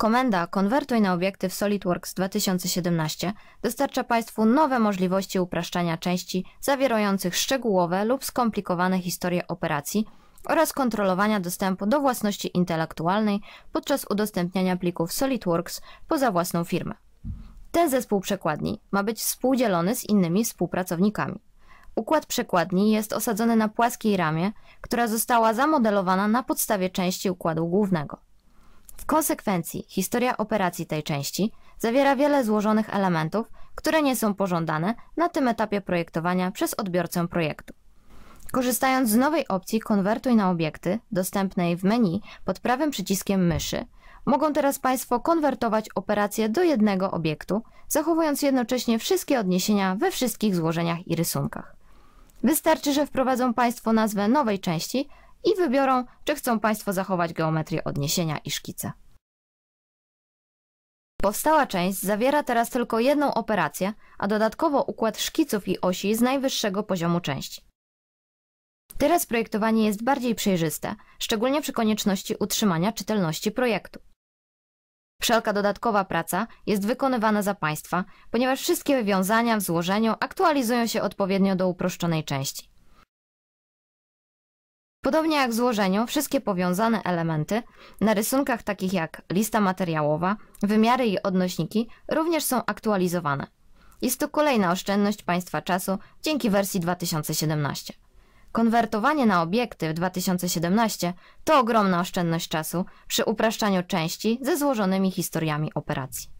Komenda Konwertuj na obiekty w SolidWorks 2017 dostarcza Państwu nowe możliwości upraszczania części zawierających szczegółowe lub skomplikowane historie operacji oraz kontrolowania dostępu do własności intelektualnej podczas udostępniania plików SolidWorks poza własną firmę. Ten zespół przekładni ma być współdzielony z innymi współpracownikami. Układ przekładni jest osadzony na płaskiej ramie, która została zamodelowana na podstawie części układu głównego konsekwencji historia operacji tej części zawiera wiele złożonych elementów, które nie są pożądane na tym etapie projektowania przez odbiorcę projektu. Korzystając z nowej opcji Konwertuj na obiekty, dostępnej w menu pod prawym przyciskiem myszy, mogą teraz Państwo konwertować operacje do jednego obiektu, zachowując jednocześnie wszystkie odniesienia we wszystkich złożeniach i rysunkach. Wystarczy, że wprowadzą Państwo nazwę nowej części i wybiorą, czy chcą Państwo zachować geometrię odniesienia i szkice. Powstała część zawiera teraz tylko jedną operację, a dodatkowo układ szkiców i osi z najwyższego poziomu części. Teraz projektowanie jest bardziej przejrzyste, szczególnie przy konieczności utrzymania czytelności projektu. Wszelka dodatkowa praca jest wykonywana za Państwa, ponieważ wszystkie wywiązania w złożeniu aktualizują się odpowiednio do uproszczonej części. Podobnie jak w złożeniu, wszystkie powiązane elementy na rysunkach takich jak lista materiałowa, wymiary i odnośniki również są aktualizowane. Jest to kolejna oszczędność Państwa czasu dzięki wersji 2017. Konwertowanie na obiekty w 2017 to ogromna oszczędność czasu przy upraszczaniu części ze złożonymi historiami operacji.